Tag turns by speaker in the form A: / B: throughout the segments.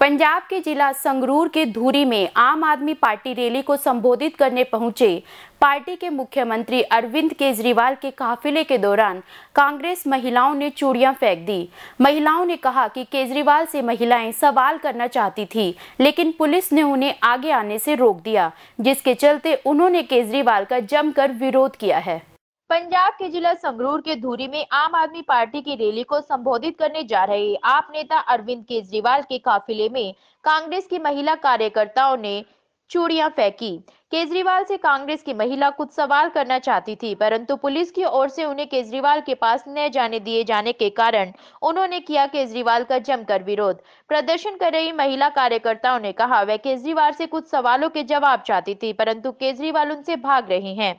A: पंजाब के जिला संगरूर के धूरी में आम आदमी पार्टी रैली को संबोधित करने पहुंचे पार्टी के मुख्यमंत्री अरविंद केजरीवाल के काफिले के दौरान कांग्रेस महिलाओं ने चूड़ियां फेंक दी महिलाओं ने कहा कि केजरीवाल से महिलाएं सवाल करना चाहती थी लेकिन पुलिस ने उन्हें आगे आने से रोक दिया जिसके चलते उन्होंने केजरीवाल का जमकर विरोध किया है
B: पंजाब के जिला संगरूर के धूरी में आम आदमी पार्टी की रैली को संबोधित करने जा रहे आप नेता अरविंद केजरीवाल के काफिले में कांग्रेस की महिला कार्यकर्ताओं ने चूड़ियां फेंकी केजरीवाल से कांग्रेस की महिला कुछ सवाल करना चाहती थी परंतु पुलिस की ओर से उन्हें केजरीवाल के पास न जाने दिए जाने के कारण उन्होंने किया केजरीवाल का जमकर विरोध प्रदर्शन कर रही महिला कार्यकर्ताओं ने कहा वह केजरीवाल से कुछ सवालों के जवाब चाहती थी परंतु केजरीवाल उनसे भाग रहे हैं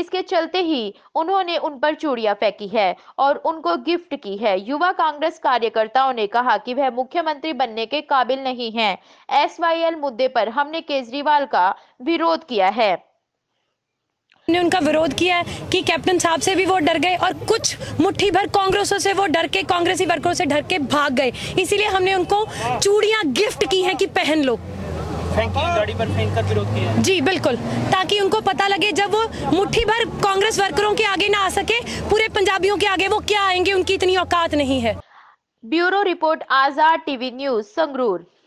B: इसके चलते ही उन्होंने उन पर चूड़िया फेंकी है और उनको गिफ्ट की है युवा कांग्रेस कार्यकर्ताओं ने कहा कि वह मुख्यमंत्री बनने के काबिल नहीं है एस मुद्दे पर हमने केजरीवाल
C: का विरोध किया किया है ने उनका विरोध किया है कि कैप्टन साहब से भी वो डर गए और कुछ मुट्ठी भर कांग्रेसों से वो डर के कांग्रेसी वर्करों से डर के भाग गए इसीलिए हमने उनको चूड़ियां गिफ्ट की हैं कि पहन लो गाड़ी पर विरोध किया जी बिल्कुल ताकि उनको पता लगे जब वो मुट्ठी भर कांग्रेस वर्करों के आगे ना आ सके पूरे पंजाबियों के आगे वो क्या आएंगे उनकी इतनी औकात नहीं है bureau report
D: Azad TV news
C: Sangrur